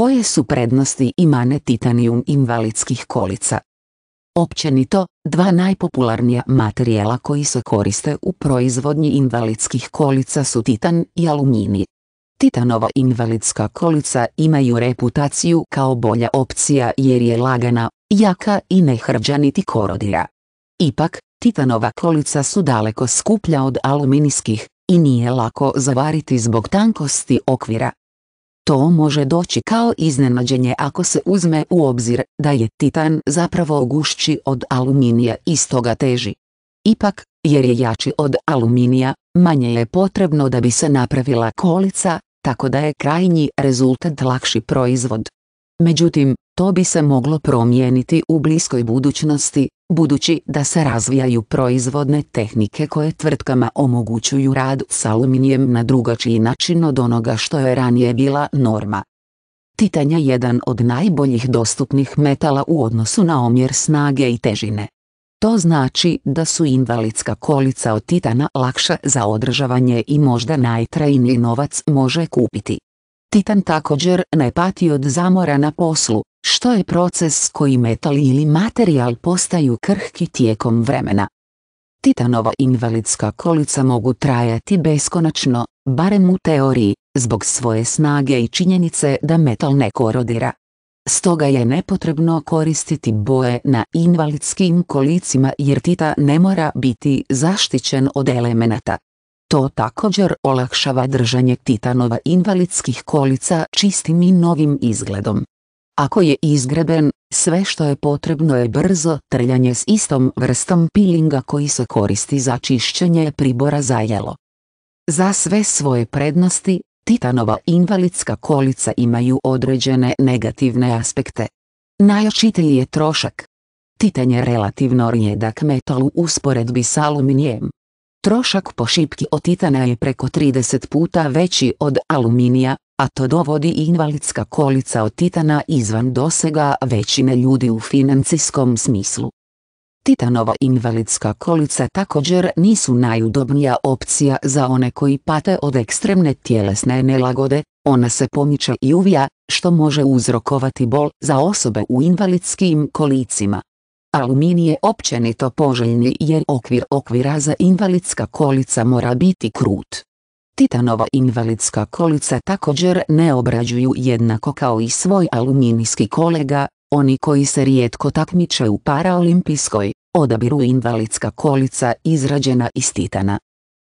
Koje su prednosti i mane invalidskih kolica? Općenito, dva najpopularnija materijala koji se koriste u proizvodnji invalidskih kolica su titan i aluminij. Titanova invalidska kolica imaju reputaciju kao bolja opcija jer je lagana, jaka i ne hrđa niti korodira. Ipak, titanova kolica su daleko skuplja od aluminijskih i nije lako zavariti zbog tankosti okvira. To može doći kao iznenađenje ako se uzme u obzir da je titan zapravo gušći od aluminija i stoga teži. Ipak, jer je jači od aluminija, manje je potrebno da bi se napravila kolica, tako da je krajnji rezultat lakši proizvod. Međutim, to bi se moglo promijeniti u bliskoj budućnosti, budući da se razvijaju proizvodne tehnike koje tvrtkama omogućuju rad s aluminijem na drugačiji način od onoga što je ranije bila norma. Titan je jedan od najboljih dostupnih metala u odnosu na omjer snage i težine. To znači da su invalidska kolica od titana lakša za održavanje i možda najtrajniji novac može kupiti. Titan također ne pati od zamora na poslu, što je proces koji metal ili materijal postaju krhki tijekom vremena. Titanova invalidska kolica mogu trajati beskonačno, barem u teoriji, zbog svoje snage i činjenice da metal ne korodira. Stoga je nepotrebno koristiti boje na invalidskim kolicima jer Tita ne mora biti zaštićen od elemenata. To također olakšava držanje titanova invalidskih kolica čistim i novim izgledom. Ako je izgreben, sve što je potrebno je brzo trljanje s istom vrstom pilinga koji se koristi za čišćenje pribora za jelo. Za sve svoje prednosti, titanova invalidska kolica imaju određene negativne aspekte. Najočitiji je trošak. Titan je relativno rijedak metal u usporedbi s aluminijem. Trošak po od titana je preko 30 puta veći od aluminija, a to dovodi i invalidska kolica od titana izvan dosega većine ljudi u financijskom smislu. Titanova invalidska kolica također nisu najudobnija opcija za one koji pate od ekstremne tjelesne nelagode, ona se pomiče i uvija, što može uzrokovati bol za osobe u invalidskim kolicima. Aluminij je općenito poželjni jer okvir okvira za invalidska kolica mora biti krut. Titanova invalidska kolica također ne obrađuju jednako kao i svoj aluminijski kolega, oni koji se rijetko takmiče u paraolimpijskoj, odabiru invalidska kolica izrađena iz titana.